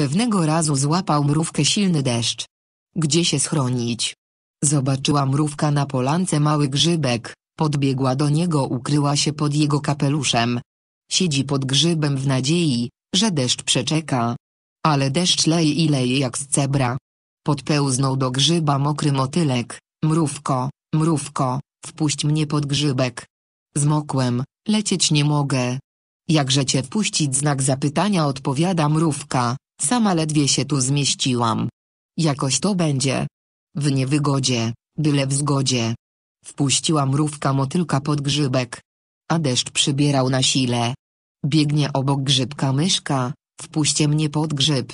Pewnego razu złapał mrówkę silny deszcz. Gdzie się schronić? Zobaczyła mrówka na polance mały grzybek, podbiegła do niego ukryła się pod jego kapeluszem. Siedzi pod grzybem w nadziei, że deszcz przeczeka. Ale deszcz leje i leje jak z cebra. Podpełznął do grzyba mokry motylek, mrówko, mrówko, wpuść mnie pod grzybek. Zmokłem, lecieć nie mogę. Jakże cię wpuścić znak zapytania odpowiada mrówka, Sama ledwie się tu zmieściłam. Jakoś to będzie. W niewygodzie, byle w zgodzie. Wpuściła mrówka motylka pod grzybek. A deszcz przybierał na sile. Biegnie obok grzybka myszka, wpuście mnie pod grzyb.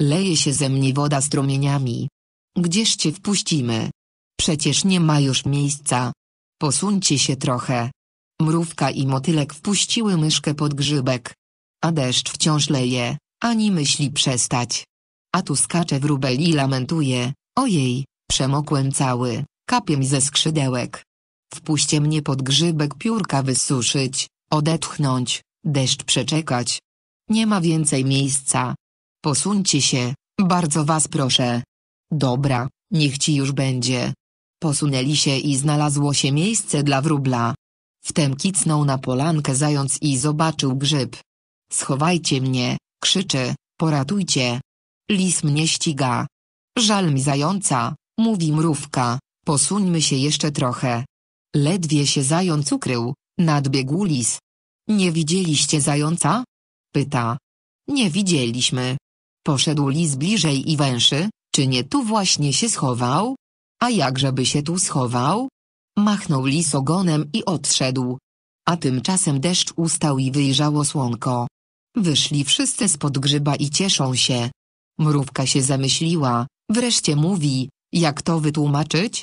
Leje się ze mnie woda strumieniami. Gdzież cię wpuścimy? Przecież nie ma już miejsca. Posuńcie się trochę. Mrówka i motylek wpuściły myszkę pod grzybek. A deszcz wciąż leje ani myśli przestać. A tu skacze wróbel i lamentuje, ojej, przemokłem cały, kapiem ze skrzydełek. Wpuście mnie pod grzybek piórka wysuszyć, odetchnąć, deszcz przeczekać. Nie ma więcej miejsca. Posuńcie się, bardzo was proszę. Dobra, niech ci już będzie. Posunęli się i znalazło się miejsce dla wróbla. Wtem kicnął na polankę zając i zobaczył grzyb. Schowajcie mnie, Krzyczy, poratujcie. Lis mnie ściga. Żal mi zająca, mówi mrówka, posuńmy się jeszcze trochę. Ledwie się zając ukrył, nadbiegł lis. Nie widzieliście zająca? Pyta. Nie widzieliśmy. Poszedł lis bliżej i węszy, czy nie tu właśnie się schował? A jakżeby się tu schował? Machnął lis ogonem i odszedł. A tymczasem deszcz ustał i wyjrzało słonko. Wyszli wszyscy spod grzyba i cieszą się. Mrówka się zamyśliła, wreszcie mówi, jak to wytłumaczyć?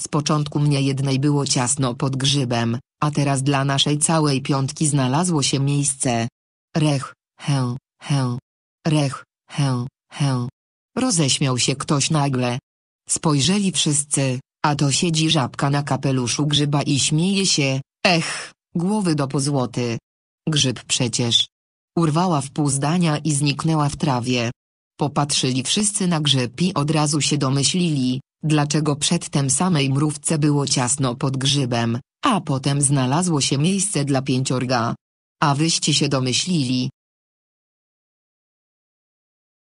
Z początku mnie jednej było ciasno pod grzybem, a teraz dla naszej całej piątki znalazło się miejsce. Rech, hę, hę. Rech, hę, hę. Roześmiał się ktoś nagle. Spojrzeli wszyscy, a to siedzi żabka na kapeluszu grzyba i śmieje się, ech, głowy do pozłoty. Grzyb przecież, Urwała w pół zdania i zniknęła w trawie. Popatrzyli wszyscy na grzyb i od razu się domyślili, dlaczego przedtem samej mrówce było ciasno pod grzybem, a potem znalazło się miejsce dla pięciorga. A wyście się domyślili,